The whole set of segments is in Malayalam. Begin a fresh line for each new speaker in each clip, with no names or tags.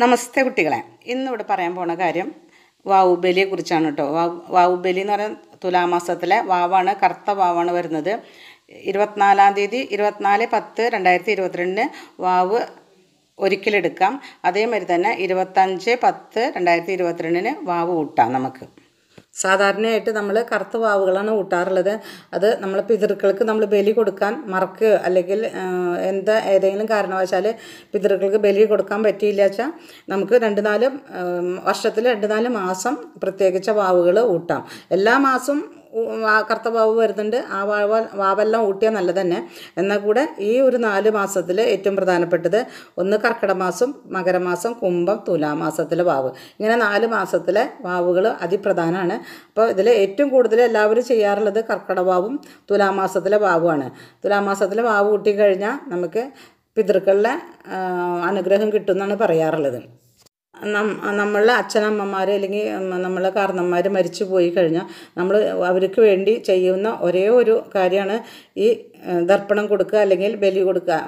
നമസ്തേ കുട്ടികളെ ഇന്നിവിടെ പറയാൻ പോണ കാര്യം വാവുബലിയെ കുറിച്ചാണ് കേട്ടോ വാവുബലി എന്ന് പറയുന്ന തുലാമാസത്തിലെ വാവാണ് കറുത്ത വാവാണ് വരുന്നത് ഇരുപത്തിനാലാം തീയതി ഇരുപത്തിനാല് പത്ത് രണ്ടായിരത്തി ഇരുപത്തിരണ്ടിന് വാവ് ഒരിക്കലെടുക്കാം അതേമാതിരി തന്നെ ഇരുപത്തഞ്ച് പത്ത് രണ്ടായിരത്തി ഇരുപത്തിരണ്ടിന് വാവ് കൂട്ടാം നമുക്ക് സാധാരണയായിട്ട് നമ്മൾ കറുത്ത വാവുകളാണ് കൂട്ടാറുള്ളത് അത് നമ്മൾ പിതൃക്കൾക്ക് നമ്മൾ ബലി കൊടുക്കാൻ മറക്കുക അല്ലെങ്കിൽ എന്താ ഏതെങ്കിലും കാരണവശാൽ പിതൃക്കൾക്ക് ബലി കൊടുക്കാൻ പറ്റിയില്ല വെച്ചാൽ നമുക്ക് രണ്ട് നാല് വർഷത്തിൽ രണ്ട് നാല് മാസം പ്രത്യേകിച്ച വാവുകൾ ഊട്ടാം എല്ലാ മാസവും കർത്തവാവ് വരുന്നുണ്ട് ആ വാവ വാവെല്ലാം ഊട്ടിയാൽ നല്ലത് തന്നെ എന്നാൽ കൂടെ ഈ ഒരു നാല് മാസത്തിൽ ഏറ്റവും പ്രധാനപ്പെട്ടത് ഒന്ന് കർക്കിടമാസം മകരമാസം കുംഭം തുലാമാസത്തിലെ വാവ് ഇങ്ങനെ നാല് മാസത്തിലെ വാവുകൾ അതിപ്രധാനമാണ് അപ്പോൾ ഇതിൽ ഏറ്റവും കൂടുതൽ എല്ലാവരും ചെയ്യാറുള്ളത് കർക്കിടവാവും തുലാമാസത്തിലെ വാവുമാണ് തുലാമാസത്തിലെ വാവ് ഊട്ടിക്കഴിഞ്ഞാൽ നമുക്ക് പിതൃക്കളുടെ അനുഗ്രഹം കിട്ടുമെന്നാണ് പറയാറുള്ളത് നമ്മളെ അച്ഛനമ്മമാർ അല്ലെങ്കിൽ നമ്മളെ കാരണന്മാർ മരിച്ചു പോയി കഴിഞ്ഞാൽ നമ്മൾ അവർക്ക് വേണ്ടി ചെയ്യുന്ന ഒരേ ഒരു കാര്യമാണ് ഈ ദർപ്പണം കൊടുക്കുക അല്ലെങ്കിൽ ബലി കൊടുക്കുക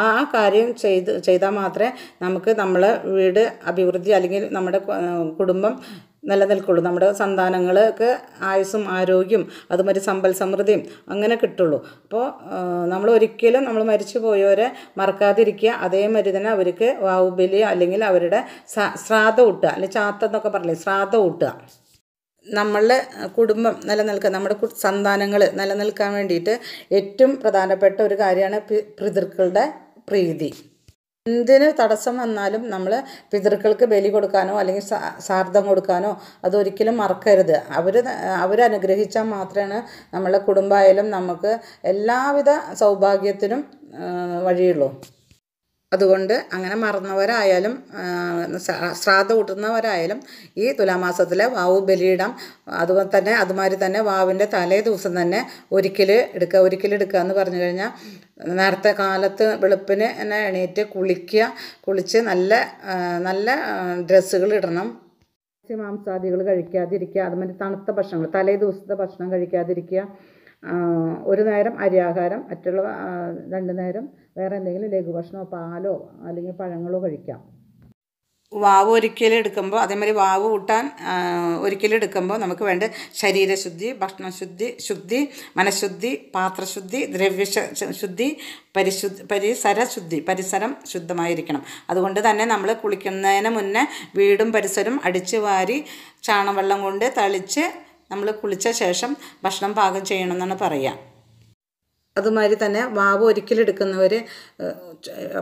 ആ കാര്യം ചെയ്ത് ചെയ്താൽ മാത്രമേ നമുക്ക് നമ്മളെ വീട് അഭിവൃദ്ധി അല്ലെങ്കിൽ നമ്മുടെ കുടുംബം നിലനിൽക്കുള്ളൂ നമ്മുടെ സന്താനങ്ങൾക്ക് ആയുസ്സും ആരോഗ്യവും അതുമാതിരി സമ്പൽ സമൃദ്ധിയും അങ്ങനെ കിട്ടുള്ളൂ അപ്പോൾ നമ്മൾ ഒരിക്കലും നമ്മൾ മരിച്ചു പോയവരെ മറക്കാതിരിക്കുക അതേമാതിരി തന്നെ അവർക്ക് വാവുബലി അല്ലെങ്കിൽ അവരുടെ ശ്രാദ്ധ കൂട്ടുക അല്ലെങ്കിൽ ചാത്ത എന്നൊക്കെ പറയില്ലേ ശ്രാദ്ധ കൂട്ടുക നമ്മളുടെ കുടുംബം നിലനിൽക്കുക നമ്മുടെ സന്താനങ്ങൾ നിലനിൽക്കാൻ വേണ്ടിയിട്ട് ഏറ്റവും പ്രധാനപ്പെട്ട ഒരു കാര്യമാണ് പിതൃക്കളുടെ പ്രീതി എന്തിന് തടസ്സം വന്നാലും നമ്മൾ പിതൃക്കൾക്ക് ബലി കൊടുക്കാനോ അല്ലെങ്കിൽ സാർദ്ധം കൊടുക്കാനോ അതൊരിക്കലും മറക്കരുത് അവർ അവരനുഗ്രഹിച്ചാൽ മാത്രമാണ് നമ്മളെ കുടുംബമായാലും നമുക്ക് എല്ലാവിധ സൗഭാഗ്യത്തിനും വഴിയുള്ളൂ അതുകൊണ്ട് അങ്ങനെ മറന്നവരായാലും ശ്രാദ്ധ കൂട്ടുന്നവരായാലും ഈ തുലാമാസത്തിലെ വാവ് ബലിയിടാം അതുപോലെ തന്നെ അതുമാതിരി തന്നെ വാവിൻ്റെ തലേ ദിവസം തന്നെ ഒരിക്കൽ എടുക്കുക ഒരിക്കൽ എടുക്കുക എന്ന് പറഞ്ഞു കഴിഞ്ഞാൽ നേരത്തെ കാലത്ത് വെളുപ്പിന് എന്നെ എണീറ്റ് കുളിക്കുക കുളിച്ച് നല്ല നല്ല ഡ്രസ്സുകൾ ഇടണം മാംസാദികൾ കഴിക്കാതിരിക്കുക അതുമാതിരി തണുത്ത ഭക്ഷണങ്ങൾ തലേ ദിവസത്തെ ഭക്ഷണം കഴിക്കാതിരിക്കുക ഒരു നേരം അരിയാഹാരം മറ്റുള്ള രണ്ടു നേരം വേറെ എന്തെങ്കിലും ഭക്ഷണോ പാലോ അല്ലെങ്കിൽ പഴങ്ങളോ കഴിക്കാം വാവ് ഒരിക്കലും എടുക്കുമ്പോൾ അതേമാതിരി വാവ് കൂട്ടാൻ ഒരിക്കലും എടുക്കുമ്പോൾ നമുക്ക് വേണ്ട ശരീരശുദ്ധി ഭക്ഷണശുദ്ധി ശുദ്ധി മനഃശുദ്ധി പാത്രശുദ്ധി ദ്രവ്യ ശുദ്ധി പരിശുദ്ധ പരിസരശുദ്ധി ശുദ്ധി പരിസരം ശുദ്ധമായിരിക്കണം അതുകൊണ്ട് തന്നെ നമ്മൾ കുളിക്കുന്നതിന് മുന്നേ വീടും പരിസരവും അടിച്ചു വാരി ചാണവെള്ളം കൊണ്ട് തളിച്ച് നമ്മൾ കുളിച്ച ശേഷം ഭക്ഷണം പാകം ചെയ്യണമെന്നാണ് പറയുക അതുമാതിരി തന്നെ വാവ് ഒരിക്കലെടുക്കുന്നവർ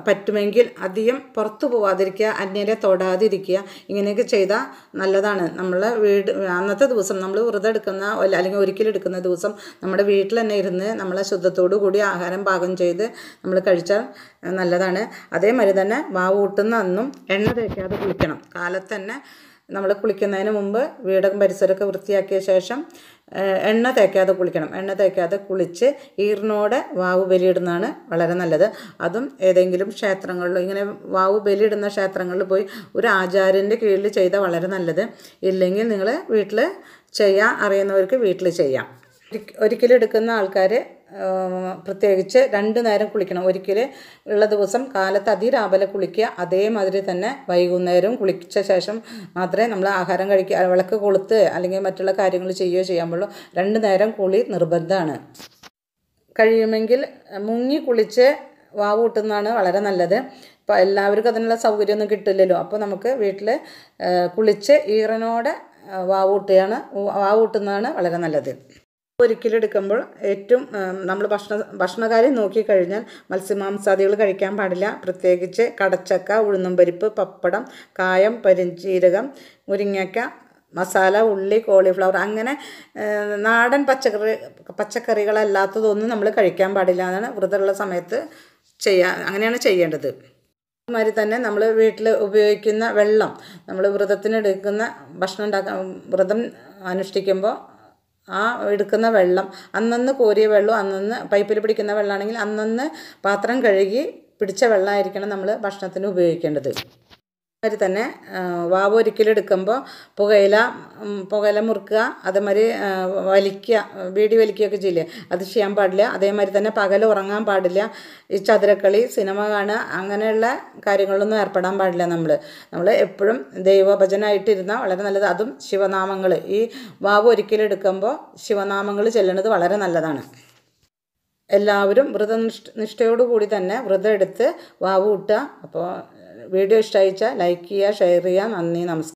പറ്റുമെങ്കിൽ അധികം പുറത്തു പോവാതിരിക്കുക അന്യരെ തൊടാതിരിക്കുക ഇങ്ങനെയൊക്കെ ചെയ്താൽ നല്ലതാണ് നമ്മൾ വീട് അന്നത്തെ ദിവസം നമ്മൾ വെറുതെ എടുക്കുന്ന അല്ലെങ്കിൽ ഒരിക്കലെടുക്കുന്ന ദിവസം നമ്മുടെ വീട്ടിൽ തന്നെ ഇരുന്ന് നമ്മളെ ശുദ്ധത്തോടു കൂടി ആഹാരം പാകം ചെയ്ത് നമ്മൾ കഴിച്ചാൽ നല്ലതാണ് അതേമാതിരി തന്നെ വാവ് കൂട്ടുന്ന അന്നും എണ്ണ തേക്കാതെ കുളിക്കണം കാലത്ത് തന്നെ നമ്മൾ കുളിക്കുന്നതിന് മുമ്പ് വീടും പരിസരമൊക്കെ വൃത്തിയാക്കിയ ശേഷം എണ്ണ തേക്കാതെ കുളിക്കണം എണ്ണ തേക്കാതെ കുളിച്ച് ഈറിനോടെ വാവ് ബലിയിടുന്നതാണ് വളരെ നല്ലത് അതും ഏതെങ്കിലും ക്ഷേത്രങ്ങളിലോ ഇങ്ങനെ വാവ് ബലിയിടുന്ന ക്ഷേത്രങ്ങളിൽ പോയി ഒരു ആചാര്യൻ്റെ കീഴിൽ ചെയ്താൽ വളരെ നല്ലത് ഇല്ലെങ്കിൽ നിങ്ങൾ വീട്ടിൽ ചെയ്യാം അറിയുന്നവർക്ക് വീട്ടിൽ ചെയ്യാം ഒരിക്കലും എടുക്കുന്ന ആൾക്കാർ പ്രത്യേകിച്ച് രണ്ട് നേരം കുളിക്കണം ഒരിക്കൽ ഉള്ള ദിവസം കാലത്ത് അതിരാവിലെ കുളിക്കുക അതേമാതിരി തന്നെ വൈകുന്നേരം കുളിച്ച ശേഷം മാത്രമേ നമ്മൾ ആഹാരം കഴിക്കുക വിളക്ക് കൊളുത്ത് അല്ലെങ്കിൽ മറ്റുള്ള കാര്യങ്ങൾ ചെയ്യുകയോ ചെയ്യാൻ പാടുള്ളൂ രണ്ട് നേരം കുളി നിർബന്ധമാണ് കഴിയുമെങ്കിൽ മുങ്ങി കുളിച്ച് വാവ് കൂട്ടുന്നതാണ് വളരെ നല്ലത് ഇപ്പം എല്ലാവർക്കും അതിനുള്ള സൗകര്യമൊന്നും കിട്ടില്ലല്ലോ അപ്പോൾ നമുക്ക് വീട്ടിൽ കുളിച്ച് ഈറനോടെ വാവൂട്ടുകയാണ് വാവൂട്ടുന്നതാണ് വളരെ നല്ലത് ഒരിക്കലെടുക്കുമ്പോൾ ഏറ്റവും നമ്മൾ ഭക്ഷണ ഭക്ഷണകാര്യം നോക്കിക്കഴിഞ്ഞാൽ മത്സ്യമാംസാദികൾ കഴിക്കാൻ പാടില്ല പ്രത്യേകിച്ച് കടച്ചക്ക പരിപ്പ് പപ്പടം കായം പരിഞ്ചീരകം മുരിങ്ങക്ക മസാല ഉള്ളി കോളിഫ്ലവർ അങ്ങനെ നാടൻ പച്ചക്കറി പച്ചക്കറികളല്ലാത്തതൊന്നും നമ്മൾ കഴിക്കാൻ പാടില്ല എന്നാണ് വ്രതമുള്ള സമയത്ത് ചെയ്യാൻ അങ്ങനെയാണ് ചെയ്യേണ്ടത് അതുമാതിരി തന്നെ നമ്മൾ വീട്ടിൽ ഉപയോഗിക്കുന്ന വെള്ളം നമ്മൾ വ്രതത്തിനെടുക്കുന്ന ഭക്ഷണം ഉണ്ടാക്കാൻ വ്രതം അനുഷ്ഠിക്കുമ്പോൾ ആ എടുക്കുന്ന വെള്ളം അന്നന്ന് കോരിയ വെള്ളം അന്നന്ന് പൈപ്പിൽ പിടിക്കുന്ന വെള്ളമാണെങ്കിൽ അന്നന്ന് പാത്രം കഴുകി പിടിച്ച വെള്ളമായിരിക്കണം നമ്മൾ ഭക്ഷണത്തിന് ഉപയോഗിക്കേണ്ടത് മാതിരി തന്നെ വാവ് ഒരിക്കലെടുക്കുമ്പോൾ പുകയില പുകയില മുറുക്കുക അതേമാതിരി വലിക്കുക വീടി വലിക്കുകയൊക്കെ ചെയ്യില്ലേ അത് ചെയ്യാൻ പാടില്ല അതേമാതിരി തന്നെ പകൽ ഉറങ്ങാൻ പാടില്ല ഈ ചതുരക്കളി സിനിമ കാണുക അങ്ങനെയുള്ള കാര്യങ്ങളിലൊന്നും ഏർപ്പെടാൻ പാടില്ല നമ്മൾ നമ്മൾ എപ്പോഴും ദൈവഭജനായിട്ടിരുന്ന വളരെ നല്ലത് അതും ശിവനാമങ്ങൾ ഈ വാവ് ഒരിക്കലെടുക്കുമ്പോൾ ശിവനാമങ്ങൾ ചെല്ലുന്നത് വളരെ നല്ലതാണ് എല്ലാവരും വ്രതനിഷ്ഠ നിഷ്ഠയോടുകൂടി തന്നെ വ്രതം എടുത്ത് വാവ് കൂട്ടുക അപ്പോൾ വീഡിയോ ഇഷ്ടമായിച്ചാൽ ലൈക്ക് ചെയ്യുക ഷെയർ ചെയ്യുക നന്ദി നമസ്കാരം